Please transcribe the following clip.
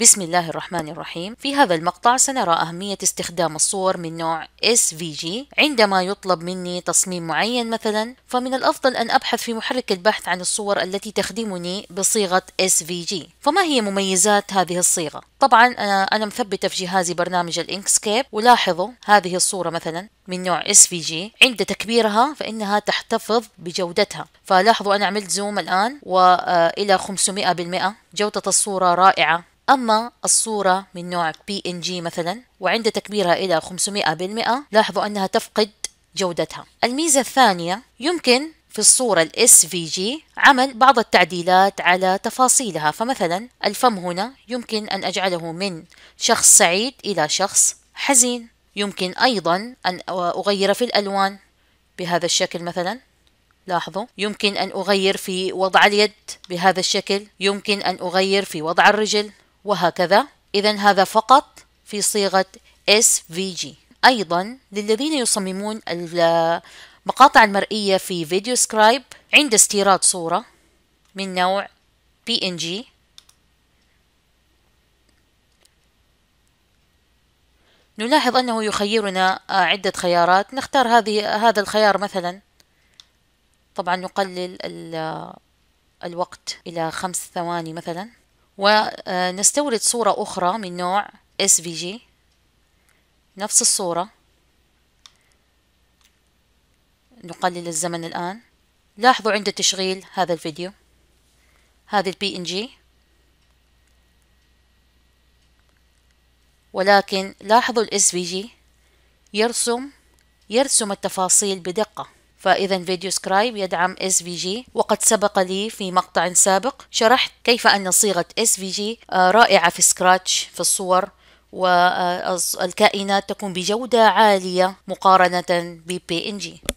بسم الله الرحمن الرحيم في هذا المقطع سنرى أهمية استخدام الصور من نوع SVG عندما يطلب مني تصميم معين مثلا فمن الأفضل أن أبحث في محرك البحث عن الصور التي تخدمني بصيغة SVG فما هي مميزات هذه الصيغة؟ طبعا أنا مثبتة في جهازي برنامج الإنكسكيب ولاحظوا هذه الصورة مثلا من نوع SVG عند تكبيرها فإنها تحتفظ بجودتها فلاحظوا أنا عملت زوم الآن وإلى آه، 500% جودة الصورة رائعة أما الصورة من نوع PNG مثلا وعند تكبيرها إلى 500% لاحظوا أنها تفقد جودتها الميزة الثانية يمكن في الصورة ال SVG عمل بعض التعديلات على تفاصيلها فمثلا الفم هنا يمكن أن أجعله من شخص سعيد إلى شخص حزين يمكن أيضا أن أغير في الألوان بهذا الشكل مثلا لاحظوا يمكن أن أغير في وضع اليد بهذا الشكل يمكن أن أغير في وضع الرجل وهكذا إذا هذا فقط في صيغة SVG أيضا للذين يصممون المقاطع المرئية في فيديو سكرايب عند استيراد صورة من نوع PNG نلاحظ أنه يخيرنا عدة خيارات نختار هذه هذا الخيار مثلا طبعا نقلل الوقت إلى خمس ثواني مثلا ونستورد صورة أخرى من نوع SVG نفس الصورة نقلل الزمن الآن لاحظوا عند تشغيل هذا الفيديو هذه البي إن جي ولكن لاحظوا الاس في جي يرسم يرسم التفاصيل بدقة فإذا فيديو سكرايب يدعم SVG وقد سبق لي في مقطع سابق شرحت كيف أن صيغة SVG آه، رائعة في سكراتش في الصور والكائنات تكون بجودة عالية مقارنة ب PNG